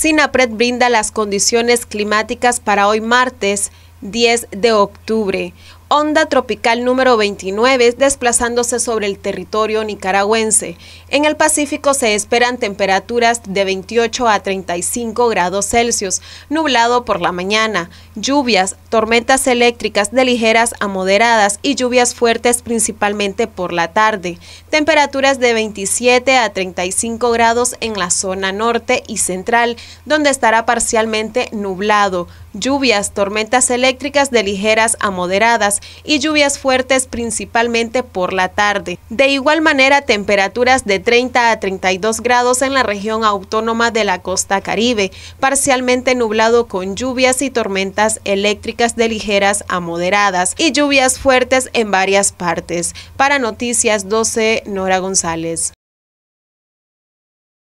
SINAPRED brinda las condiciones climáticas para hoy martes 10 de octubre onda tropical número 29 desplazándose sobre el territorio nicaragüense. En el Pacífico se esperan temperaturas de 28 a 35 grados Celsius, nublado por la mañana, lluvias, tormentas eléctricas de ligeras a moderadas y lluvias fuertes principalmente por la tarde, temperaturas de 27 a 35 grados en la zona norte y central, donde estará parcialmente nublado, lluvias, tormentas eléctricas de ligeras a moderadas y lluvias fuertes principalmente por la tarde. De igual manera, temperaturas de 30 a 32 grados en la región autónoma de la costa caribe, parcialmente nublado con lluvias y tormentas eléctricas de ligeras a moderadas y lluvias fuertes en varias partes. Para Noticias 12, Nora González.